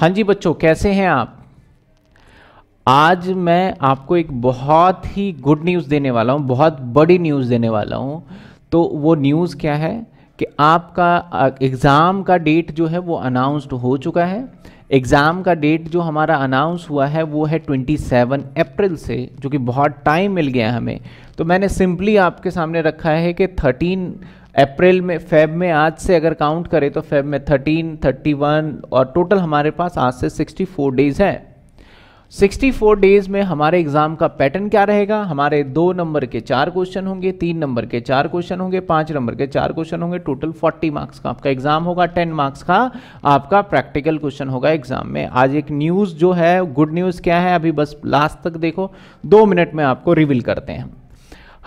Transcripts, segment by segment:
हाँ जी बच्चों कैसे हैं आप आज मैं आपको एक बहुत ही गुड न्यूज़ देने वाला हूँ बहुत बड़ी न्यूज़ देने वाला हूँ तो वो न्यूज़ क्या है कि आपका एग्ज़ाम का डेट जो है वो अनाउंस्ड हो चुका है एग्ज़ाम का डेट जो हमारा अनाउंस हुआ है वो है 27 अप्रैल से जो कि बहुत टाइम मिल गया हमें तो मैंने सिंपली आपके सामने रखा है कि थर्टीन अप्रैल में फेब में आज से अगर काउंट करें तो फेब में 13, 31 और टोटल हमारे पास आज से 64 डेज है 64 डेज में हमारे एग्जाम का पैटर्न क्या रहेगा हमारे दो नंबर के चार क्वेश्चन होंगे तीन नंबर के चार क्वेश्चन होंगे पांच नंबर के चार क्वेश्चन होंगे टोटल 40 मार्क्स का आपका एग्जाम होगा 10 मार्क्स का आपका प्रैक्टिकल क्वेश्चन होगा एग्जाम में आज एक न्यूज जो है गुड न्यूज क्या है अभी बस लास्ट तक देखो दो मिनट में आपको रिविल करते हैं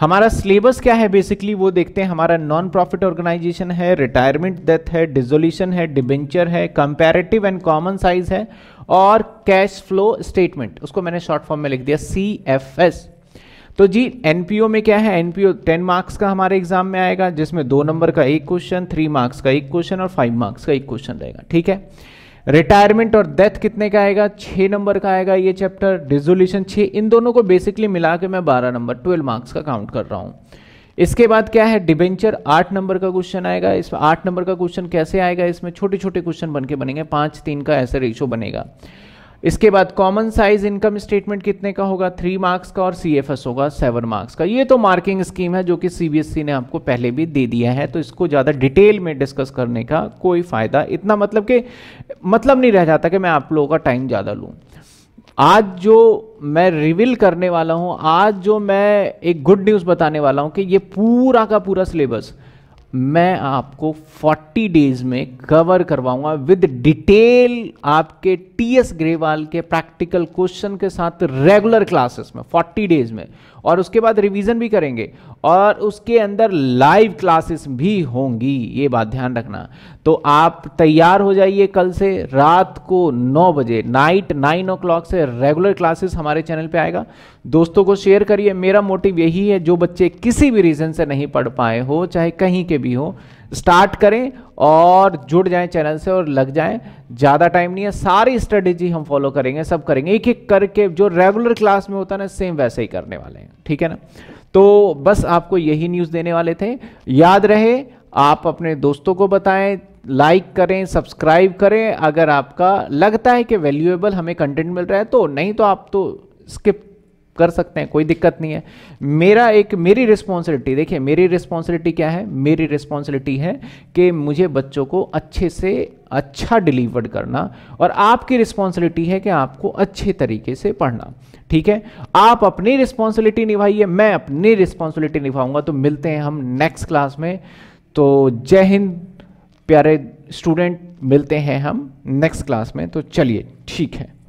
हमारा सिलेबस क्या है बेसिकली वो देखते हैं हमारा नॉन प्रॉफिट ऑर्गेनाइजेशन है रिटायरमेंट डेथ है डिजोल्यूशन है डिबेंचर है कंपेरेटिव एंड कॉमन साइज है और कैश फ्लो स्टेटमेंट उसको मैंने शॉर्ट फॉर्म में लिख दिया सी एफ एस तो जी एनपीओ में क्या है एनपीओ टेन मार्क्स का हमारे एग्जाम में आएगा जिसमें दो नंबर का एक क्वेश्चन थ्री मार्क्स का एक क्वेश्चन और फाइव मार्क्स का एक क्वेश्चन रहेगा ठीक है रिटायरमेंट और डेथ कितने का आएगा छह नंबर का आएगा ये चैप्टर रिजोल्यूशन छह इन दोनों को बेसिकली मिला के मैं बारह नंबर ट्वेल्व मार्क्स का काउंट कर रहा हूं इसके बाद क्या है डिबेंचर आठ नंबर का क्वेश्चन आएगा इसमें आठ नंबर का क्वेश्चन कैसे आएगा इसमें छोटे छोटे क्वेश्चन बन के बनेंगे पांच तीन का ऐसे रेशो बनेगा इसके बाद कॉमन साइज इनकम स्टेटमेंट कितने का होगा थ्री मार्क्स का और सी होगा सेवन मार्क्स का ये तो मार्किंग स्कीम है जो कि सीबीएसई e ने आपको पहले भी दे दिया है तो इसको ज़्यादा डिटेल में डिस्कस करने का कोई फ़ायदा इतना मतलब कि मतलब नहीं रह जाता कि मैं आप लोगों का टाइम ज़्यादा लूँ आज जो मैं रिविल करने वाला हूँ आज जो मैं एक गुड न्यूज़ बताने वाला हूँ कि ये पूरा का पूरा सिलेबस मैं आपको 40 डेज में कवर करवाऊंगा विद डिटेल आपके टीएस ग्रेवाल के प्रैक्टिकल क्वेश्चन के साथ रेगुलर क्लासेस में 40 डेज में और उसके बाद रिवीजन भी करेंगे और उसके अंदर लाइव क्लासेस भी होंगी ये बात ध्यान रखना तो आप तैयार हो जाइए कल से रात को 9 बजे नाइट 9 ओ क्लॉक से रेगुलर क्लासेस हमारे चैनल पे आएगा दोस्तों को शेयर करिए मेरा मोटिव यही है जो बच्चे किसी भी रीज़न से नहीं पढ़ पाए हो चाहे कहीं के भी हो स्टार्ट करें और जुड़ जाएं चैनल से और लग जाएं ज़्यादा टाइम नहीं है सारी स्ट्रेटेजी हम फॉलो करेंगे सब करेंगे एक एक करके जो रेगुलर क्लास में होता है ना सेम वैसे ही करने वाले हैं ठीक है ना तो बस आपको यही न्यूज़ देने वाले थे याद रहे आप अपने दोस्तों को बताएं लाइक करें सब्सक्राइब करें अगर आपका लगता है कि वैल्यूएबल हमें कंटेंट मिल रहा है तो नहीं तो आप तो स्किप कर सकते हैं कोई दिक्कत नहीं है मेरा एक मेरी रिस्पॉन्सिबिलिटी देखिए मेरी रिस्पॉन्सिबिलिटी क्या है मेरी रिस्पॉन्सिबिलिटी है कि मुझे बच्चों को अच्छे से अच्छा डिलीवर्ड करना और आपकी रिस्पॉन्सिबिलिटी है कि आपको अच्छे तरीके से पढ़ना ठीक है आप अपनी रिस्पॉन्सिबिलिटी निभाइए मैं अपनी रिस्पॉन्सिबिलिटी निभाऊंगा तो मिलते हैं हम नेक्स्ट क्लास में तो जय हिंद प्यारे स्टूडेंट मिलते हैं हम नेक्स्ट क्लास में तो चलिए ठीक है